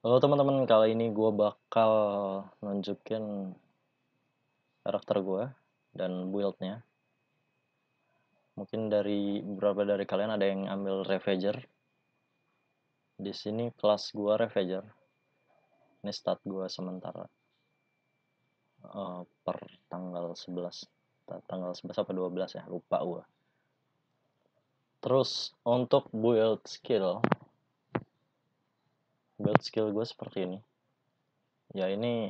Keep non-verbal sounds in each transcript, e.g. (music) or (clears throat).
Halo teman-teman, kali ini gue bakal nunjukin karakter gue dan buildnya Mungkin dari beberapa dari kalian ada yang ambil Ravager. Di sini kelas gue Ravager. Ini stat gue sementara. Uh, per tanggal 11. Tanggal 11 apa 12 ya, lupa gue. Terus untuk build skill, build skill gue seperti ini ya ini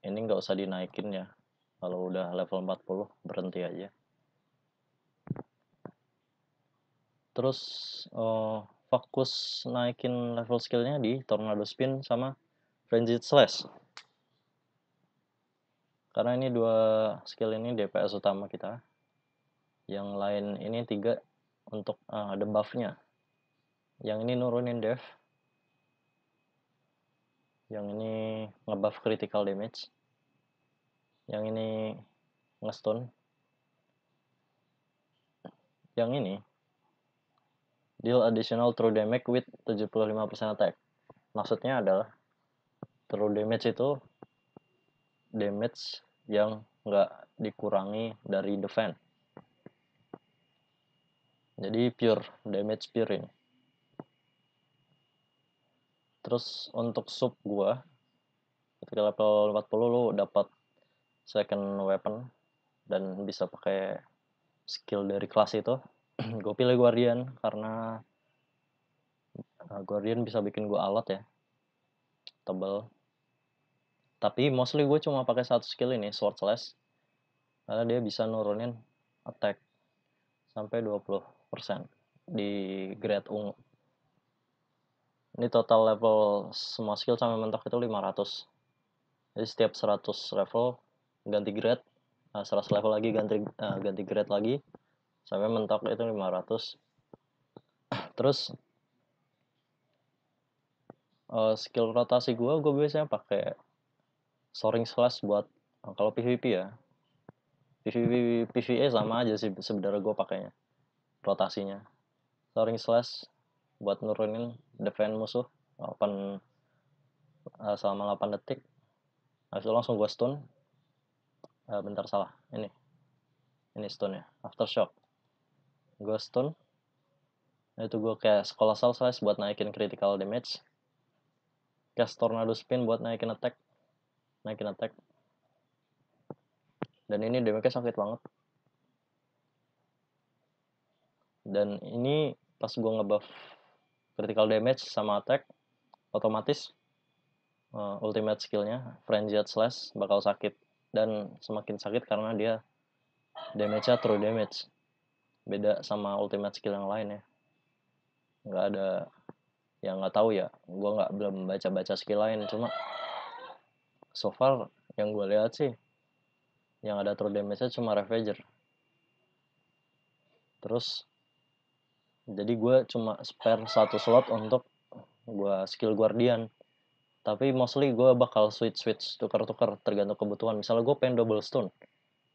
ini nggak usah dinaikin ya kalau udah level 40 berhenti aja terus uh, fokus naikin level skillnya di tornado spin sama frenzied slash karena ini dua skill ini DPS utama kita yang lain ini tiga untuk uh, debuffnya yang ini nurunin dev yang ini ngebuff critical damage yang ini ngestun yang ini deal additional true damage with 75% attack maksudnya adalah true damage itu damage yang nggak dikurangi dari defense. jadi pure damage pure ini terus untuk sub gue ketika level 40 lu dapat second weapon dan bisa pakai skill dari kelas itu (clears throat) gue pilih guardian karena eh, guardian bisa bikin gue alat ya tebel tapi mostly gue cuma pakai satu skill ini sword slash karena dia bisa nurunin attack sampai 20% di grade ungu ini total level semua skill sampai mentok itu 500. Jadi setiap 100 level ganti grade, 100 nah, level lagi ganti uh, ganti grade lagi sampai mentok itu 500. (clears throat) Terus uh, skill rotasi gue, gue biasanya pakai soaring slash buat uh, kalau PvP ya. PvP, PvE sama aja sih sebenarnya gue pakainya rotasinya. Soaring slash buat nurunin defend musuh open uh, eh, selama 8 detik habis itu langsung gue stun uh, bentar salah ini ini stun ya After shock, gue stun itu gue kayak sekolah slice buat naikin critical damage cast tornado spin buat naikin attack naikin attack dan ini damage-nya sakit banget dan ini pas gue ngebuff critical damage sama attack otomatis uh, ultimate skillnya frenzied slash bakal sakit dan semakin sakit karena dia damage-nya true damage beda sama ultimate skill yang lain ya nggak ada yang nggak tahu ya gue nggak belum baca baca skill lain cuma so far yang gue lihat sih yang ada true damage-nya cuma ravager terus jadi gue cuma spare satu slot untuk gue skill guardian tapi mostly gue bakal switch switch tukar tukar tergantung kebutuhan misalnya gue pengen double stone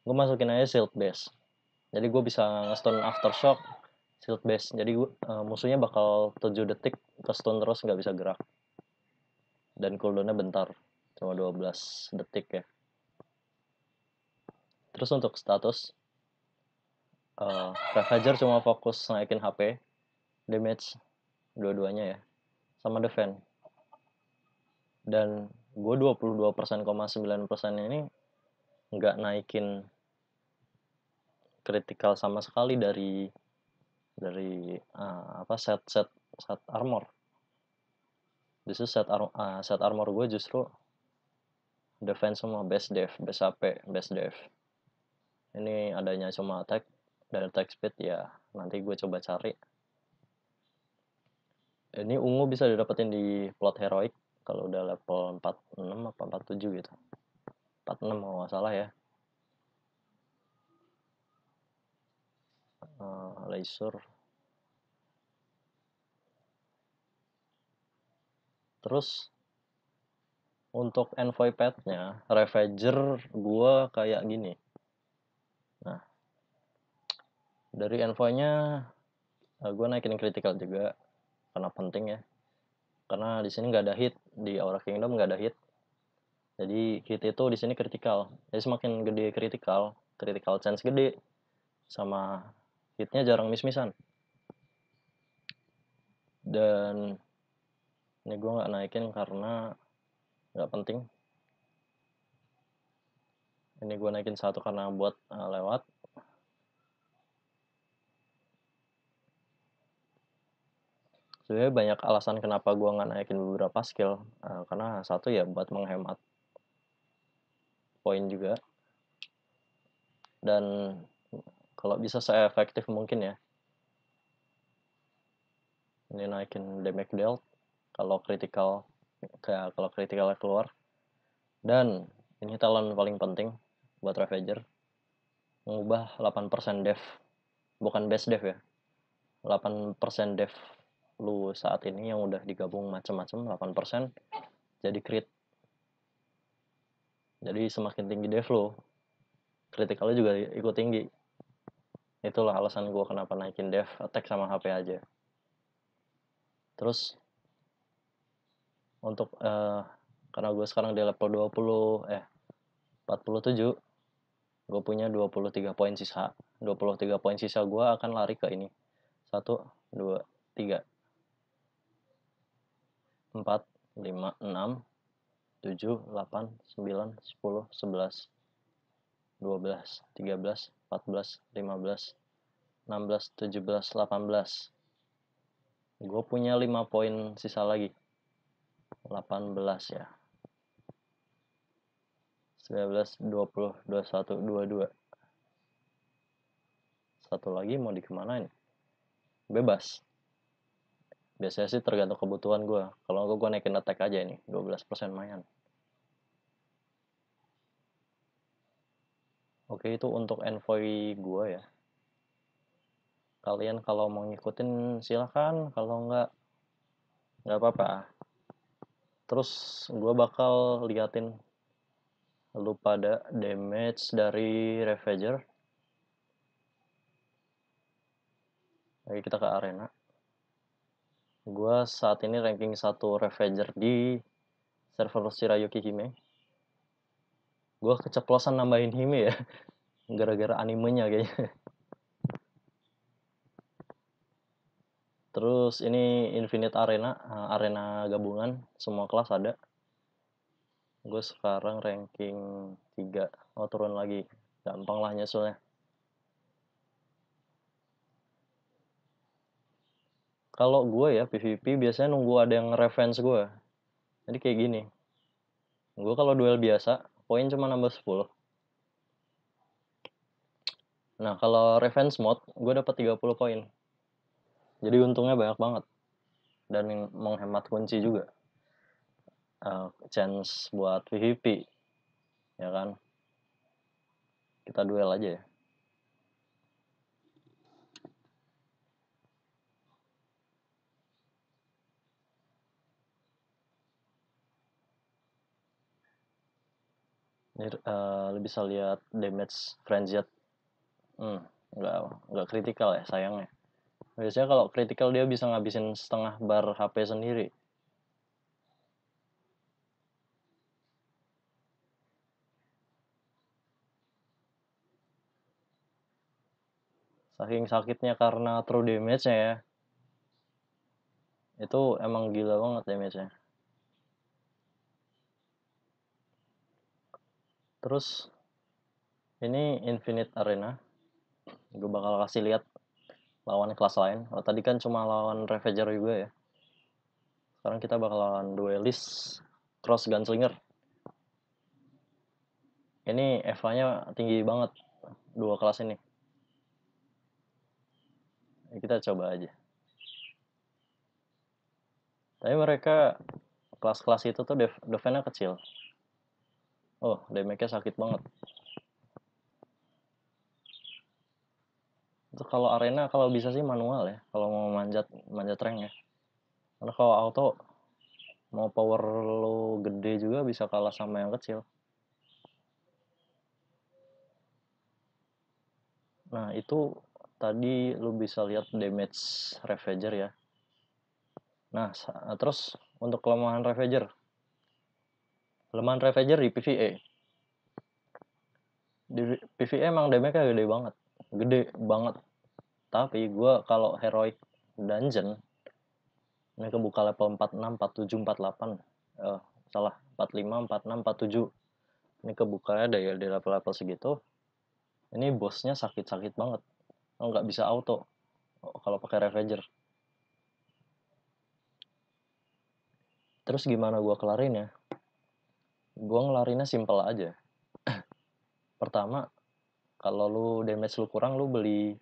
gue masukin aja shield base jadi gue bisa ngestone aftershock shield base jadi gua, uh, musuhnya bakal 7 detik ke stone terus nggak bisa gerak dan cooldownnya bentar cuma 12 detik ya terus untuk status uh, eh, Ravager cuma fokus naikin HP damage dua-duanya ya sama defense dan gue 22,9% ini nggak naikin kritikal sama sekali dari dari uh, apa set set set armor justru set ar uh, set armor gue justru defense semua best dev best hp best dev ini adanya cuma attack dari TechSpeed ya nanti gue coba cari ini ungu bisa didapetin di plot heroic kalau udah level 46 apa 47 gitu 46 kalau nggak salah ya uh, laser terus untuk envoy petnya ravager gue kayak gini nah dari envoynya nya eh, gue naikin critical juga karena penting ya karena di sini nggak ada hit di aura kingdom nggak ada hit jadi hit itu di sini critical jadi semakin gede critical critical chance gede sama hitnya jarang miss misan dan ini gue nggak naikin karena nggak penting ini gue naikin satu karena buat uh, lewat sebenarnya banyak alasan kenapa gue nggak naikin beberapa skill uh, karena satu ya buat menghemat poin juga dan kalau bisa saya efektif mungkin ya ini naikin damage dealt kalau critical kayak kalau critical keluar dan ini talent paling penting buat ravager mengubah 8% def bukan base def ya 8% def lu saat ini yang udah digabung macam-macam 8% jadi crit jadi semakin tinggi dev lu, critical juga ikut tinggi itulah alasan gue kenapa naikin dev attack sama HP aja terus untuk uh, karena gue sekarang di level 20 eh 47 gue punya 23 poin sisa 23 poin sisa gue akan lari ke ini 1 2 3 4, 5, 6, 7, 8, 9, 10, 11, 12, 13, 14, 15, 16, 17, 18. Gue punya 5 poin sisa lagi. 18 ya. 19, 20, 21, 22. Satu lagi mau dikemanain? Bebas. Bebas biasanya sih tergantung kebutuhan gue kalau gue gue naikin attack aja ini 12% lumayan oke itu untuk envoy gue ya kalian kalau mau ngikutin silahkan kalau nggak nggak apa-apa terus gue bakal liatin lu pada damage dari ravager lagi kita ke arena Gue saat ini ranking 1 Revenger di server Shirayuki Hime. Gue keceplosan nambahin Hime ya. (laughs) Gara-gara animenya kayaknya. Terus ini Infinite Arena, eh, arena gabungan, semua kelas ada. Gue sekarang ranking 3, oh turun lagi. Gampang lah nyusulnya. kalau gue ya PvP biasanya nunggu ada yang revenge gue jadi kayak gini gue kalau duel biasa poin cuma nambah 10 nah kalau revenge mode gue dapat 30 poin. jadi untungnya banyak banget dan menghemat kunci juga uh, chance buat PvP ya kan kita duel aja ya Ini, uh, eh, lu bisa lihat damage frenzied. Hmm, nggak nggak kritikal ya sayangnya. Biasanya kalau kritikal dia bisa ngabisin setengah bar HP sendiri. Saking sakitnya karena true damage-nya ya. Itu emang gila banget damage-nya. terus ini Infinite Arena gue bakal kasih lihat lawan kelas lain oh, tadi kan cuma lawan Ravager juga ya sekarang kita bakal lawan duelist Cross Gunslinger ini EVA nya tinggi banget dua kelas ini ya, kita coba aja tapi mereka kelas-kelas itu tuh defense-nya kecil Oh, damage-nya sakit banget. Itu kalau arena kalau bisa sih manual ya, kalau mau manjat manjat rank ya. Karena kalau auto mau power lo gede juga bisa kalah sama yang kecil. Nah, itu tadi lo bisa lihat damage Ravager ya. Nah, terus untuk kelemahan Ravager, Leman Ravager di PvE di PvE emang damage-nya gede banget gede banget tapi gue kalau heroic dungeon ini kebuka level 46, 47, 48 eh, salah 45, 46, 47 ini kebukanya dari, dari level-level segitu ini bosnya sakit-sakit banget nggak bisa auto kalau pakai Ravager terus gimana gue kelarin ya gue ngelarinya simple aja pertama kalau lu damage lu kurang lu beli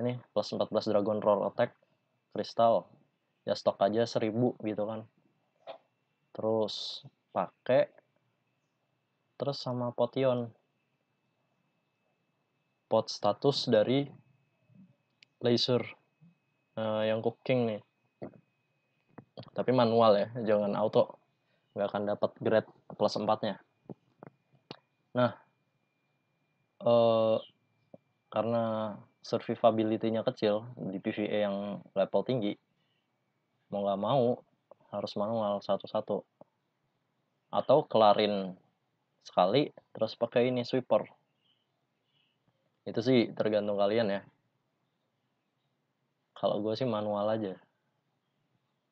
ini plus 14 dragon roll attack kristal ya stok aja 1000 gitu kan terus pakai terus sama potion pot status dari laser uh, yang cooking nih tapi manual ya jangan auto nggak akan dapat grade plus 4-nya. Nah, eh, karena survivability-nya kecil di pve yang level tinggi, mau gak mau harus manual satu-satu. Atau kelarin sekali, terus pakai ini sweeper. Itu sih tergantung kalian ya. Kalau gue sih manual aja.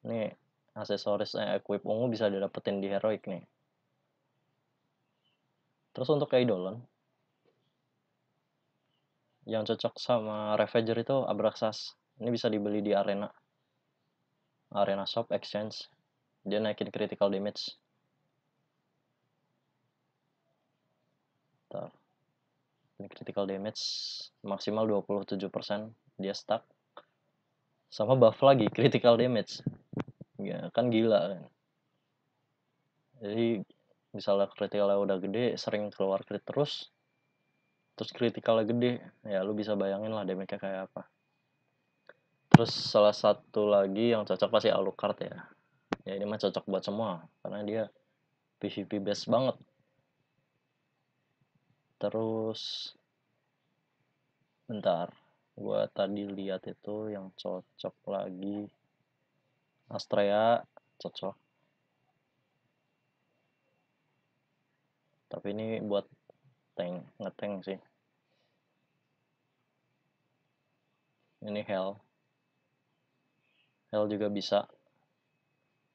Nih, aksesoris aksesorisnya equip ungu bisa didapetin di heroic nih Terus untuk idolon yang cocok sama Ravager itu Abraxas. Ini bisa dibeli di arena. Arena Shop Exchange. Dia naikin critical damage. Bentar. Ini critical damage maksimal 27%. Dia stuck. Sama buff lagi, critical damage. Ya, kan gila kan. Jadi misalnya kritikalnya udah gede sering keluar kritik terus terus kritikalnya gede ya lu bisa bayangin lah damage-nya kayak apa terus salah satu lagi yang cocok pasti Alucard ya ya ini mah cocok buat semua karena dia PvP best banget terus bentar gue tadi lihat itu yang cocok lagi Astrea cocok tapi ini buat tank ngeteng sih ini hell hell juga bisa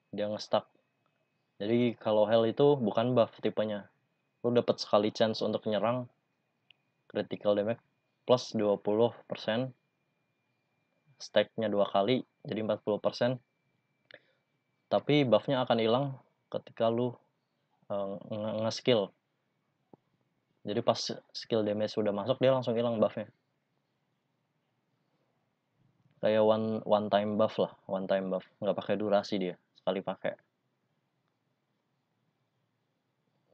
dia ngestak jadi kalau hell itu bukan buff tipenya lu dapat sekali chance untuk nyerang critical damage plus 20% stacknya dua kali jadi 40% tapi buffnya akan hilang ketika lu uh, nge-skill jadi pas skill damage udah masuk dia langsung hilang buffnya. Kayak one one time buff lah, one time buff. Nggak pakai durasi dia, sekali pakai.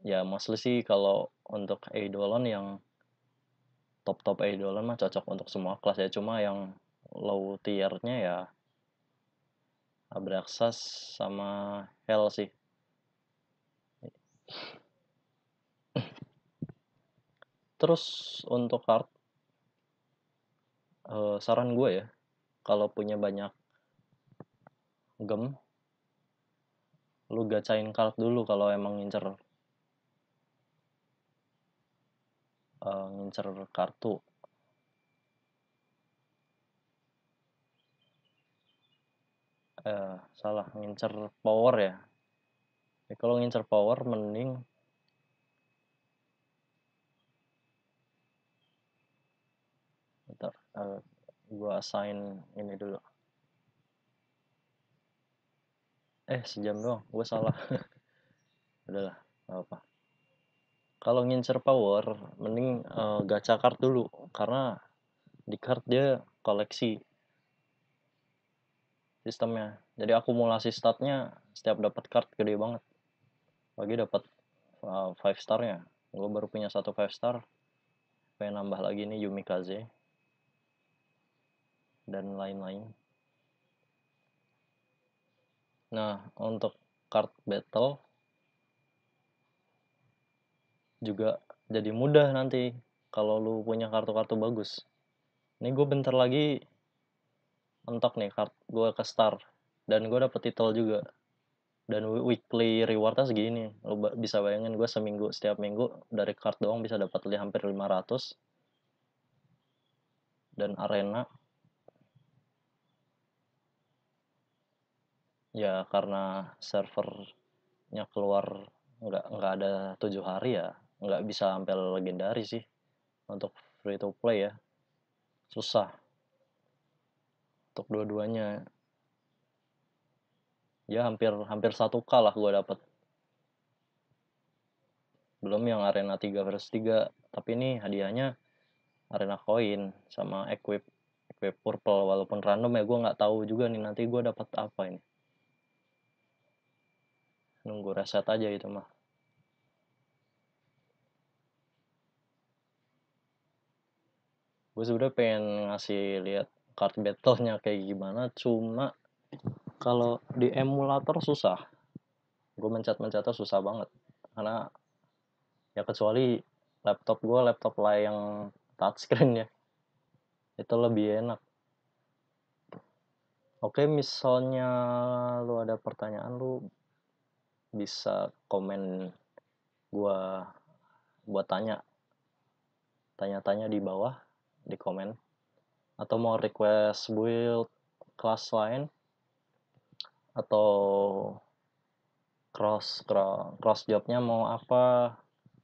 Ya mostly sih kalau untuk eidolon yang top top eidolon mah cocok untuk semua kelas ya. Cuma yang low tiernya ya Abraxas sama Hell sih terus untuk kart, uh, eh, saran gue ya kalau punya banyak gem lu gacain card dulu kalau emang ngincer uh, ngincer kartu eh uh, salah ngincer power ya. ya kalau ngincer power mending uh, eh, gue assign ini dulu eh sejam doang gue salah (laughs) udahlah gak apa kalau ngincer power mending uh, gacha card dulu karena di card dia koleksi sistemnya jadi akumulasi statnya setiap dapat card gede banget lagi dapat uh, five starnya gue baru punya satu five star pengen nambah lagi nih Yumikaze dan lain-lain. Nah, untuk card battle juga jadi mudah nanti kalau lu punya kartu-kartu bagus. Ini gue bentar lagi entok nih kartu gue ke star dan gue dapet title juga dan weekly rewardnya segini lo bisa bayangin gue seminggu setiap minggu dari kartu doang bisa dapat hampir 500 dan arena ya karena servernya keluar nggak nggak ada tujuh hari ya nggak bisa sampai legendaris sih untuk free to play ya susah untuk dua-duanya ya hampir hampir satu kali gue dapet belum yang arena 3 versus 3 tapi ini hadiahnya arena koin sama equip equip purple walaupun random ya gue nggak tahu juga nih nanti gue dapat apa ini nunggu reset aja itu mah gue sebenernya pengen ngasih lihat card battle-nya kayak gimana cuma kalau di emulator susah gue mencet-mencetnya susah banget karena ya kecuali laptop gue laptop lah yang touchscreen ya itu lebih enak oke misalnya lu ada pertanyaan lu bisa komen gue buat tanya tanya-tanya di bawah di komen atau mau request build kelas lain atau cross cross, cross jobnya mau apa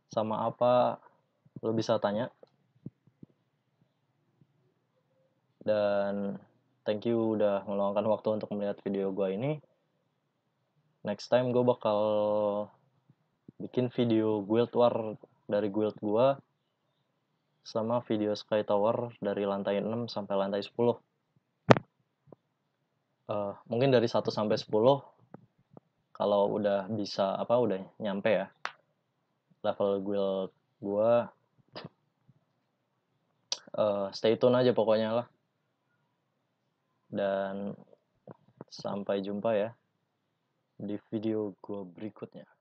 sama apa lo bisa tanya dan thank you udah meluangkan waktu untuk melihat video gue ini next time gue bakal bikin video guild war dari guild gue sama video sky tower dari lantai 6 sampai lantai 10 uh, eh, mungkin dari 1 sampai 10 kalau udah bisa apa udah nyampe ya level guild gue uh, stay tune aja pokoknya lah dan sampai jumpa ya di video gue berikutnya.